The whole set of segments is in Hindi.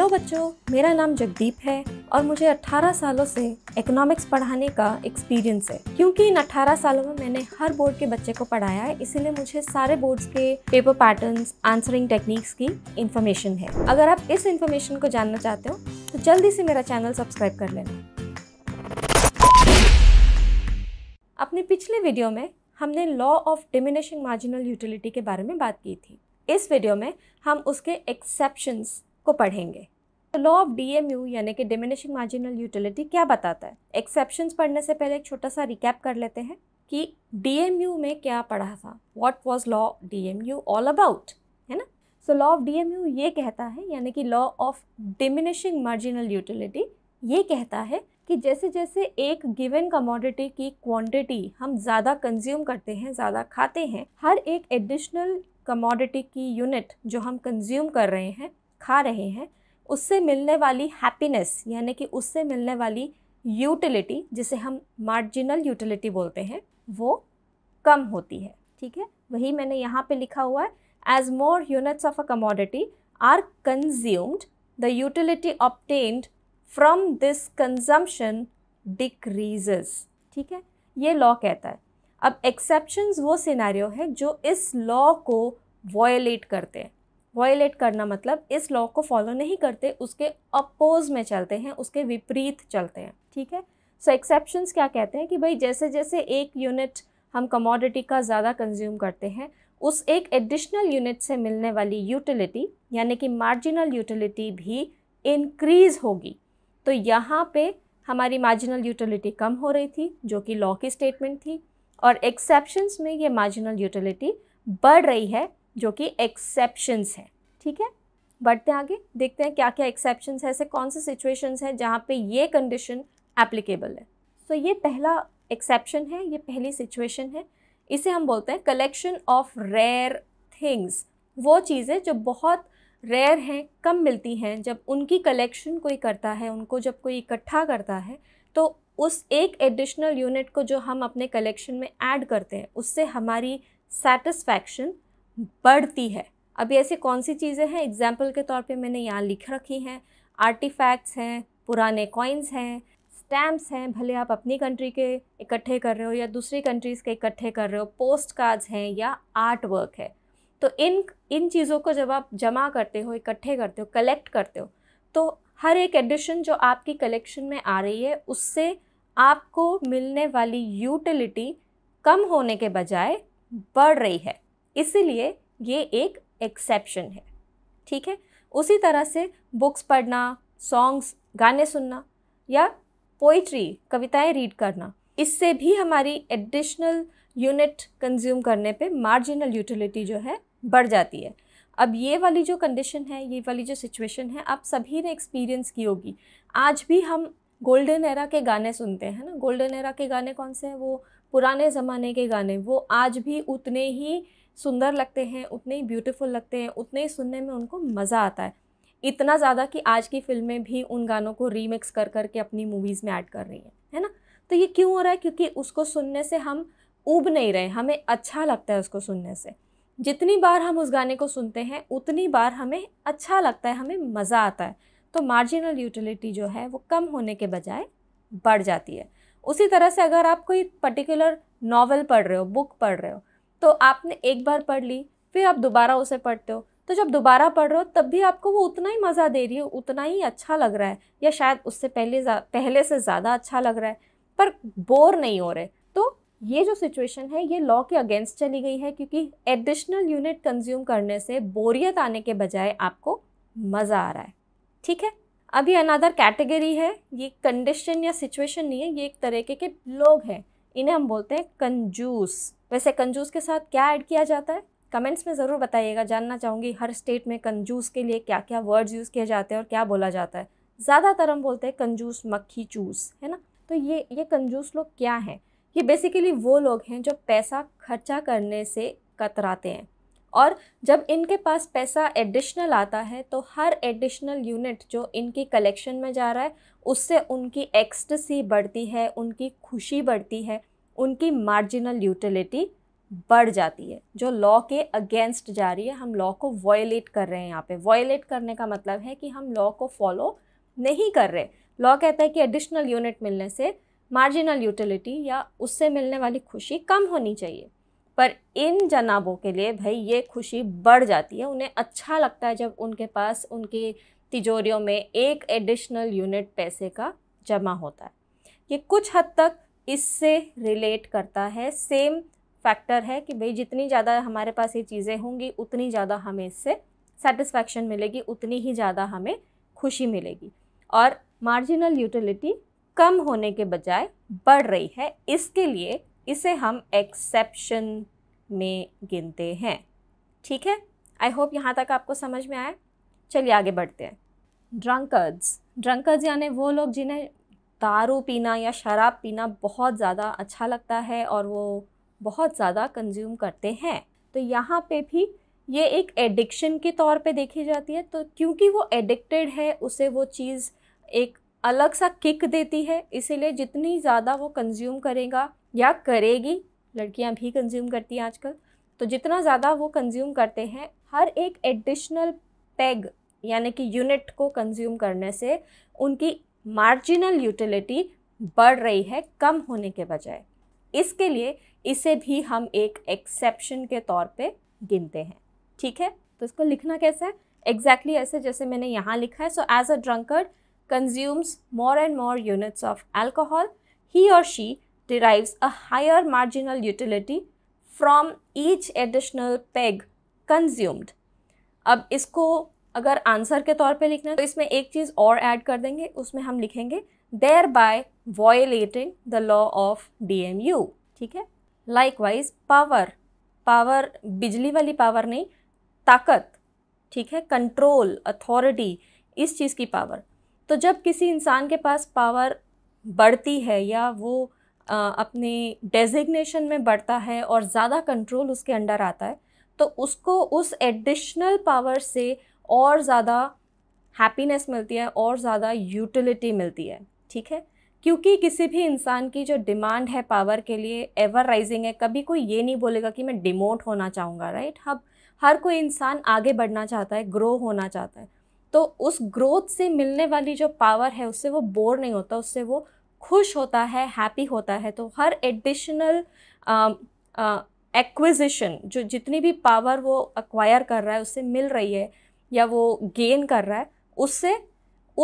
हेलो बच्चों मेरा नाम जगदीप है और मुझे 18 सालों से इकोनॉमिक्स पढ़ाने का एक्सपीरियंस है क्योंकि इन 18 सालों में मैंने हर बोर्ड के बच्चे को पढ़ाया है इसीलिए मुझे सारे बोर्ड्स के पेपर पैटर्न्स आंसरिंग टेक्निक्स की इन्फॉर्मेशन है अगर आप इस इन्फॉर्मेशन को जानना चाहते हो तो जल्दी से मेरा चैनल सब्सक्राइब कर लेना अपने पिछले वीडियो में हमने law of diminishing marginal utility के बारे में बात की थी इस वीडियो में हम उसके एक्सेप्शंस को पढ़ेंगे तो लॉ ऑफ यू यानी कि डिमिनिशिंग मार्जिनल यूटिलिटी क्या बताता है एक्सेप्शन पढ़ने से पहले एक छोटा सा रिकैप कर लेते हैं कि डी एम यू में क्या पढ़ा था what was law you all about है ना so law of D M U ये कहता है यानी कि law of diminishing marginal utility ये कहता है कि जैसे जैसे एक गिवन कमोडिटी की क्वांटिटी हम ज़्यादा कंज्यूम करते हैं ज़्यादा खाते हैं हर एक एडिशनल कमोडिटी की यूनिट जो हम कंज्यूम कर रहे हैं खा रहे हैं उससे मिलने वाली हैप्पीनेस यानी कि उससे मिलने वाली यूटिलिटी जिसे हम मार्जिनल यूटिलिटी बोलते हैं वो कम होती है ठीक है वही मैंने यहाँ पे लिखा हुआ है as more units of a commodity are consumed the utility obtained from this consumption decreases ठीक है ये लॉ कहता है अब एक्सेप्शंस वो सिनेरियो है जो इस लॉ को वॉयलेट करते हैं वॉयलेट करना मतलब इस लॉ को फॉलो नहीं करते उसके अपोज में चलते हैं उसके विपरीत चलते हैं ठीक है सो so, एक्सेप्शंस क्या कहते हैं कि भाई जैसे जैसे एक यूनिट हम कमोडिटी का ज़्यादा कंज्यूम करते हैं उस एक एडिशनल यूनिट से मिलने वाली यूटिलिटी यानी कि मार्जिनल यूटिलिटी भी इंक्रीज़ होगी तो यहाँ पे हमारी मार्जिनल यूटिलिटी कम हो रही थी जो कि लॉ की स्टेटमेंट थी और एक्सेप्शंस में ये मार्जिनल यूटिलिटी बढ़ रही है जो कि एक्सेप्शंस हैं ठीक है बढ़ते हैं आगे देखते हैं क्या क्या एक्सेप्शंस है ऐसे कौन से सिचुएशंस हैं जहाँ पे ये कंडीशन एप्लीकेबल है सो so, ये पहला एक्सेप्शन है ये पहली सिचुएशन है इसे हम बोलते हैं कलेक्शन ऑफ रेयर थिंग्स वो चीज़ें जो बहुत रेयर हैं कम मिलती हैं जब उनकी कलेक्शन कोई करता है उनको जब कोई इकट्ठा करता है तो उस एक एडिशनल यूनिट को जो हम अपने कलेक्शन में ऐड करते हैं उससे हमारी सेटिस्फैक्शन बढ़ती है अभी ऐसी कौन सी चीज़ें हैं एग्जाम्पल के तौर पे मैंने यहाँ लिख रखी हैं आर्टिफैक्ट्स हैं पुराने कॉइन्स हैं स्टैम्प्स हैं भले आप अपनी कंट्री के इकट्ठे कर रहे हो या दूसरी कंट्रीज़ के इकट्ठे कर रहे हो पोस्ट कार्ड्स हैं या आर्ट वर्क है तो इन इन चीज़ों को जब आप जमा करते हो इकट्ठे करते हो कलेक्ट करते हो तो हर एक एडिशन जो आपकी कलेक्शन में आ रही है उससे आपको मिलने वाली यूटिलिटी कम होने के बजाय बढ़ रही है इसीलिए ये एक एक्सेप्शन है ठीक है उसी तरह से बुक्स पढ़ना सॉन्ग्स गाने सुनना या पोइट्री कविताएं रीड करना इससे भी हमारी एडिशनल यूनिट कंज्यूम करने पे मार्जिनल यूटिलिटी जो है बढ़ जाती है अब ये वाली जो कंडीशन है ये वाली जो सिचुएशन है आप सभी ने एक्सपीरियंस की होगी आज भी हम गोल्डन एरा के गाने सुनते हैं ना गोल्डन एरा के गाने कौन से हैं वो पुराने ज़माने के गाने वो आज भी उतने ही सुंदर लगते हैं उतने ही ब्यूटीफुल लगते हैं उतने ही सुनने में उनको मज़ा आता है इतना ज़्यादा कि आज की फिल्में भी उन गानों को रीमिक्स कर करके अपनी मूवीज़ में ऐड कर रही हैं है ना तो ये क्यों हो रहा है क्योंकि उसको सुनने से हम उब नहीं रहे हमें अच्छा लगता है उसको सुनने से जितनी बार हम उस गाने को सुनते हैं उतनी बार हमें अच्छा लगता है हमें मज़ा आता है तो मार्जिनल यूटिलिटी जो है वो कम होने के बजाय बढ़ जाती है उसी तरह से अगर आप कोई पर्टिकुलर नावल पढ़ रहे हो बुक पढ़ रहे हो तो आपने एक बार पढ़ ली फिर आप दोबारा उसे पढ़ते हो तो जब दोबारा पढ़ रहे हो तब भी आपको वो उतना ही मज़ा दे रही है उतना ही अच्छा लग रहा है या शायद उससे पहले पहले से ज़्यादा अच्छा लग रहा है पर बोर नहीं हो रहे तो ये जो सिचुएशन है ये लॉ के अगेंस्ट चली गई है क्योंकि एडिशनल यूनिट कंज्यूम करने से बोरियत आने के बजाय आपको मज़ा आ रहा है ठीक है अभी अनदर कैटेगरी है ये कंडीशन या सिचुएशन नहीं है ये एक तरीके के लोग हैं इन्हें हम बोलते हैं कंजूस वैसे कंजूस के साथ क्या ऐड किया जाता है कमेंट्स में ज़रूर बताइएगा जानना चाहूँगी हर स्टेट में कंजूस के लिए क्या क्या वर्ड्स यूज़ किए जाते हैं और क्या बोला जाता है ज़्यादातर हम बोलते हैं कंजूस मक्खी चूस है ना तो ये ये कंजूस लोग क्या हैं ये बेसिकली वो लोग हैं जो पैसा खर्चा करने से कतराते हैं और जब इनके पास पैसा एडिशनल आता है तो हर एडिशनल यूनिट जो इनकी कलेक्शन में जा रहा है उससे उनकी एक्सटसी बढ़ती है उनकी खुशी बढ़ती है उनकी मार्जिनल यूटिलिटी बढ़ जाती है जो लॉ के अगेंस्ट जा रही है हम लॉ को वॉयलेट कर रहे हैं यहाँ पे वॉयलेट करने का मतलब है कि हम लॉ को फॉलो नहीं कर रहे लॉ कहता है कि एडिशनल यूनिट मिलने से मार्जिनल यूटिलिटी या उससे मिलने वाली खुशी कम होनी चाहिए पर इन जनाबों के लिए भाई ये खुशी बढ़ जाती है उन्हें अच्छा लगता है जब उनके पास उनकी तिजोरियों में एक एडिशनल यूनिट पैसे का जमा होता है ये कुछ हद तक इससे रिलेट करता है सेम फैक्टर है कि भाई जितनी ज़्यादा हमारे पास ये चीज़ें होंगी उतनी ज़्यादा हमें इससे सेटिस्फैक्शन मिलेगी उतनी ही ज़्यादा हमें खुशी मिलेगी और मार्जिनल यूटिलिटी कम होने के बजाय बढ़ रही है इसके लिए इसे हम एक्सेप्शन में गिनते हैं ठीक है आई होप यहाँ तक आपको समझ में आए चलिए आगे बढ़ते हैं ड्रंकर्ड्स ड्रंकर्ड्स यानी वो लोग जिन्हें दारू पीना या शराब पीना बहुत ज़्यादा अच्छा लगता है और वो बहुत ज़्यादा कंज्यूम करते हैं तो यहाँ पे भी ये एक एडिक्शन के तौर पे देखी जाती है तो क्योंकि वो एडिक्टेड है उसे वो चीज़ एक अलग सा किक देती है इसीलिए जितनी ज़्यादा वो कंज्यूम करेगा या करेगी लड़कियां भी कंज्यूम करती हैं आजकल तो जितना ज़्यादा वो कंज्यूम करते हैं हर एक एडिशनल पैग यानी कि यूनिट को कंज्यूम करने से उनकी मार्जिनल यूटिलिटी बढ़ रही है कम होने के बजाय इसके लिए इसे भी हम एक एक्सेप्शन के तौर पे गिनते हैं ठीक है तो इसको लिखना कैसा है एग्जैक्टली exactly ऐसे जैसे मैंने यहाँ लिखा है so as a drunkard consumes more and more units of alcohol he or she derives a higher marginal utility from each additional peg consumed. अब इसको अगर आंसर के तौर पे लिखना है तो इसमें एक चीज़ और ऐड कर देंगे उसमें हम लिखेंगे thereby violating the law of D M U ठीक है लाइकवाइज पावर पावर बिजली वाली पावर नहीं ताकत ठीक है कंट्रोल अथॉरिटी इस चीज़ की पावर तो जब किसी इंसान के पास पावर बढ़ती है या वो अपने डेजिग्नेशन में बढ़ता है और ज़्यादा कंट्रोल उसके अंडर आता है तो उसको उस एडिशनल पावर से और ज़्यादा हैप्पीनेस मिलती है और ज़्यादा यूटिलिटी मिलती है ठीक है क्योंकि किसी भी इंसान की जो डिमांड है पावर के लिए एवर राइजिंग है कभी कोई ये नहीं बोलेगा कि मैं डिमोट होना चाहूँगा राइट हब हर कोई इंसान आगे बढ़ना चाहता है ग्रो होना चाहता है तो उस ग्रोथ से मिलने वाली जो पावर है उससे वो बोर नहीं होता उससे वो खुश होता है हैप्पी होता है तो हर एडिशनल एक्विजिशन um, uh, जो जितनी भी पावर वो एक्वायर कर रहा है उससे मिल रही है या वो गेन कर रहा है उससे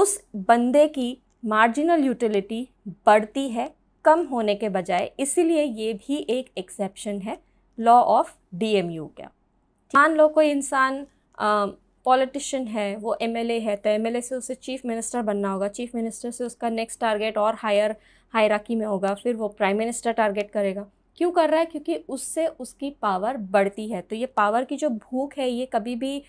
उस बंदे की मार्जिनल यूटिलिटी बढ़ती है कम होने के बजाय इसीलिए ये भी एक एक्सेप्शन है लॉ ऑफ डीएमयू का मान लो कोई इंसान um, पॉलिटिशियन है वो एम है तो एम से उसे चीफ मिनिस्टर बनना होगा चीफ मिनिस्टर से उसका नेक्स्ट टारगेट और हायर हायराकी में होगा फिर वो प्राइम मिनिस्टर टारगेट करेगा क्यों कर रहा है क्योंकि उससे उसकी पावर बढ़ती है तो ये पावर की जो भूख है ये कभी भी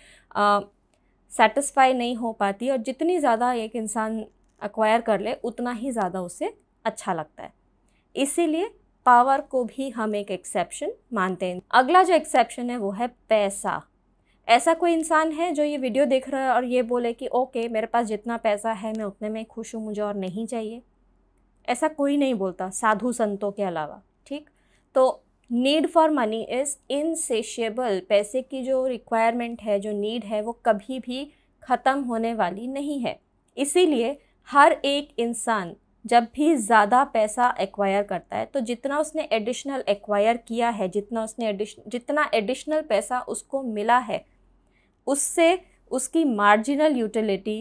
सेटिस्फाई नहीं हो पाती और जितनी ज़्यादा एक इंसान अक्वायर कर ले उतना ही ज़्यादा उसे अच्छा लगता है इसीलिए पावर को भी हम एक एक्सेप्शन मानते हैं अगला जो एक्सेप्शन है वो है पैसा ऐसा कोई इंसान है जो ये वीडियो देख रहा है और ये बोले कि ओके मेरे पास जितना पैसा है मैं उतने में खुश हूँ मुझे और नहीं चाहिए ऐसा कोई नहीं बोलता साधु संतों के अलावा ठीक तो need for money is insatiable पैसे की जो रिक्वायरमेंट है जो नीड है वो कभी भी ख़त्म होने वाली नहीं है इसीलिए हर एक इंसान जब भी ज़्यादा पैसा एक्वायर करता है तो जितना उसने एडिशनल एक्वायर किया है जितना उसने एडिश जितना एडिशनल पैसा उसको मिला है उससे उसकी मार्जिनल यूटिलिटी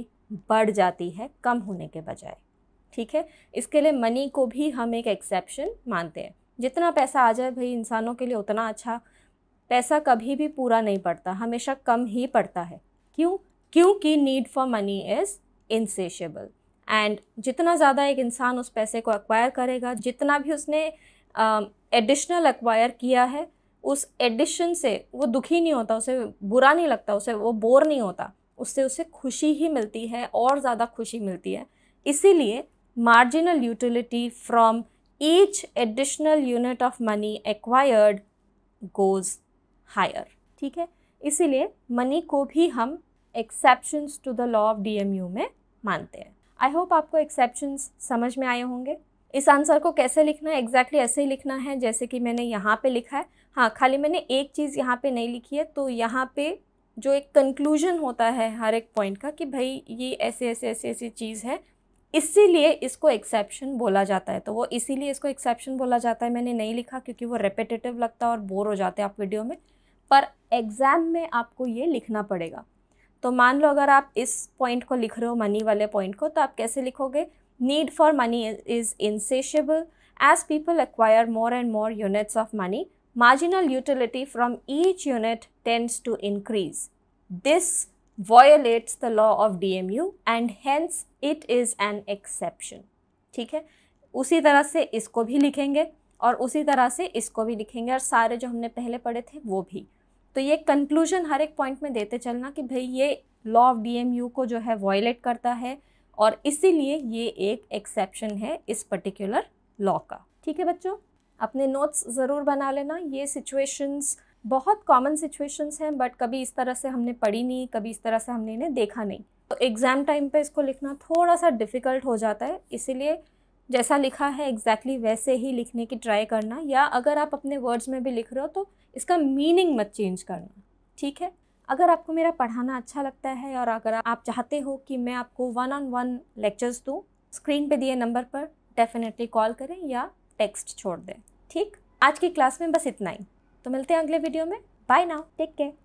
बढ़ जाती है कम होने के बजाय ठीक है इसके लिए मनी को भी हम एक एक्सेप्शन मानते हैं जितना पैसा आ जाए भाई इंसानों के लिए उतना अच्छा पैसा कभी भी पूरा नहीं पड़ता हमेशा कम ही पड़ता है क्यों क्योंकि need for money is insatiable and जितना ज़्यादा एक इंसान उस पैसे को एक्वायर करेगा जितना भी उसने एडिशनल uh, एक्वायर किया है उस एडिशन से वो दुखी नहीं होता उसे बुरा नहीं लगता उसे वो बोर नहीं होता उससे उसे खुशी ही मिलती है और ज़्यादा खुशी मिलती है इसीलिए marginal utility from each additional unit of money acquired goes higher ठीक है इसीलिए मनी को भी हम exceptions to the law of D में मानते हैं आई होप आपको एक्सेप्शंस समझ में आए होंगे इस आंसर को कैसे लिखना है एग्जैक्टली ऐसे ही लिखना है जैसे कि मैंने यहाँ पे लिखा है हाँ खाली मैंने एक चीज़ यहाँ पे नहीं लिखी है तो यहाँ पे जो एक कंक्लूजन होता है हर एक पॉइंट का कि भाई ये ऐसे ऐसे ऐसे ऐसी चीज़ है इसीलिए इसको एक्सेप्शन बोला जाता है तो वो इसीलिए इसको एक्सेप्शन बोला जाता है मैंने नहीं लिखा क्योंकि वो रेपिटेटिव लगता है और बोर हो जाते हैं आप वीडियो में पर एग्ज़ाम में आपको ये लिखना पड़ेगा तो मान लो अगर आप इस पॉइंट को लिख रहे हो मनी वाले पॉइंट को तो आप कैसे लिखोगे Need for money is insatiable. As people acquire more and more units of money, marginal utility from each unit tends to increase. This violates the law of DMU and hence it is an exception. ठीक है उसी तरह से इसको भी लिखेंगे और उसी तरह से इसको भी लिखेंगे और सारे जो हमने पहले पढ़े थे वो भी तो ये कंक्लूजन हर एक पॉइंट में देते चलना कि भाई ये लॉ ऑफ डीएमयू को जो है वॉयलेट करता है और इसीलिए ये एक एक्सेप्शन है इस पर्टिकुलर लॉ का ठीक है बच्चों अपने नोट्स ज़रूर बना लेना ये सिचुएशंस बहुत कॉमन सिचुएशंस हैं बट कभी इस तरह से हमने पढ़ी नहीं कभी इस तरह से हमने इन्हें देखा नहीं तो एग्ज़ाम टाइम पे इसको लिखना थोड़ा सा डिफ़िकल्ट हो जाता है इसीलिए जैसा लिखा है एग्जैक्टली exactly वैसे ही लिखने की ट्राई करना या अगर आप अपने वर्ड्स में भी लिख रहे हो तो इसका मीनिंग मत चेंज करना ठीक है अगर आपको मेरा पढ़ाना अच्छा लगता है और अगर आप चाहते हो कि मैं आपको वन ऑन वन लेक्चर्स दूँ स्क्रीन पे दिए नंबर पर डेफिनेटली कॉल करें या टेक्स्ट छोड़ दें ठीक आज की क्लास में बस इतना ही तो मिलते हैं अगले वीडियो में बाय नाउ टेक केयर